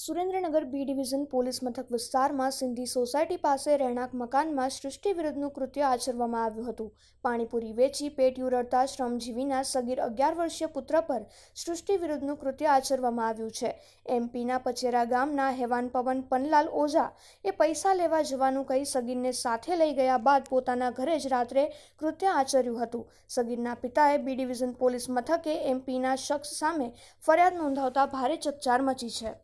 Surendranagar B division police મથક વિસ્તારમાં Sindhi society પાસે રહેણાંક મકાનમાં સૃષ્ટિ વિરુદ્ધનું કૃત્ય આચરવામાં આવ્યું હતું પાણીપુરી વેચી પેટીયું રડતા શ્રમજીવીના સગીર અગિયાર વર્ષીય પુત્ર પર સૃષ્ટિ વિરુદ્ધનું કૃત્ય આચરવામાં આવ્યું છે એમપીના પચેરા ગામના હેવાન પવન પનલાલ ઓઝા એ પૈસા લેવા જવાનું કહી સગીરને સાથે લઈ ગયા બાદ પોતાના ઘરે જ રાત્રે કૃત્ય આચર્યું હતું સગીરના પિતાએ બી ડિવિઝન પોલીસ મથકે એમપીના શખ્સ સામે ફરિયાદ નોંધાવતા ભારે ચકચાર મચી છે